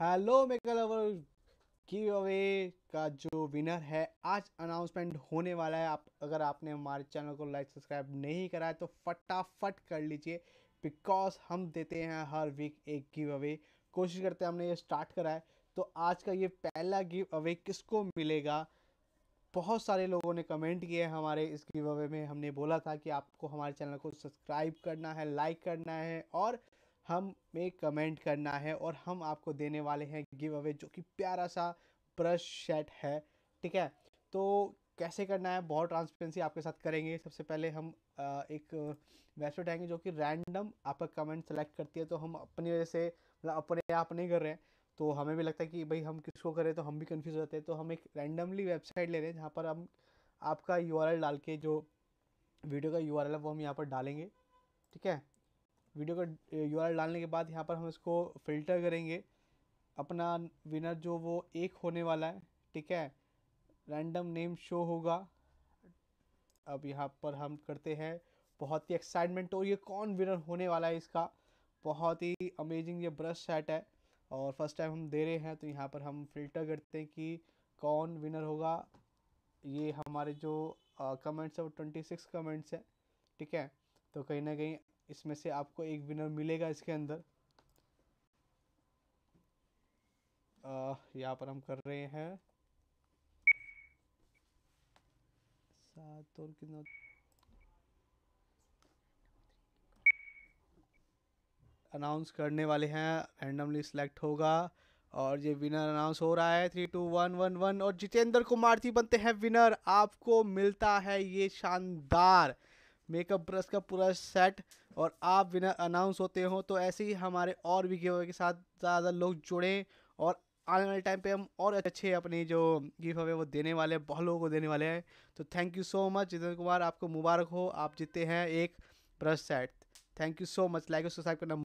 hello mega lover giveaway का जो winner है आज अनाउंसमेंट होने वाला है आप अगर आपने हमारे चैनल को लाइक सब्सक्राइब नहीं करा है तो फटाफट कर लीजिए बिकॉज हम देते हैं हर वीक एक गिव अवे कोशिश करते हैं हमने ये स्टार्ट करा है तो आज का ये पहला गिव अवे किसको मिलेगा बहुत सारे लोगों ने कमेंट किए हमारे इस गिव अवे में हमने बोला था कि आपको हमारे चैनल को सब्सक्राइब करना है लाइक करना है और हमें कमेंट करना है और हम आपको देने वाले हैं गिव अवे जो कि प्यारा सा ब्रश सेट है ठीक है तो कैसे करना है बहुत ट्रांसपेरेंसी आपके साथ करेंगे सबसे पहले हम एक वेबसाइट आएंगे जो कि रैंडम आपका कमेंट सेलेक्ट करती है तो हम अपनी वजह से मतलब अपने आप नहीं कर रहे हैं तो हमें भी लगता है कि भाई हम किसको करें तो हम भी कन्फ्यूज रहते हैं तो हम एक रैंडमली वेबसाइट ले रहे हैं जहाँ पर हम आपका यू डाल के जो वीडियो का यू है वो हम यहाँ पर डालेंगे ठीक है वीडियो का यू डालने के बाद यहाँ पर हम इसको फ़िल्टर करेंगे अपना विनर जो वो एक होने वाला है ठीक है रैंडम नेम शो होगा अब यहाँ पर हम करते हैं बहुत ही एक्साइटमेंट और ये कौन विनर होने वाला है इसका बहुत ही अमेजिंग ये ब्रश सेट है और फर्स्ट टाइम हम दे रहे हैं तो यहाँ पर हम फिल्टर करते हैं कि कौन विनर होगा ये हमारे जो कमेंट्स है वो ट्वेंटी सिक्स कमेंट्स हैं ठीक है तो कहीं ना कहीं इसमें से आपको एक विनर मिलेगा इसके अंदर यहाँ पर हम कर रहे हैं सात और कितना अनाउंस करने वाले हैं रैंडमली सिलेक्ट होगा और ये विनर अनाउंस हो रहा है three two one one one और जितेंद्र कुमार जी बनते हैं विनर आपको मिलता है ये शानदार मेकअप ब्रश का पूरा सेट और आप बिना अनाउंस होते हो तो ऐसे ही हमारे और भी गिव के साथ ज़्यादा लोग जुड़ें और आने वाले टाइम पे हम और अच्छे अपने जो गिफ्ट हमें वो देने वाले हैं बहुत लोगों को देने वाले हैं तो thank you so much Jitendra Kumar आपको मुबारक हो आप जीते हैं एक brush set thank you so much like subscribe करना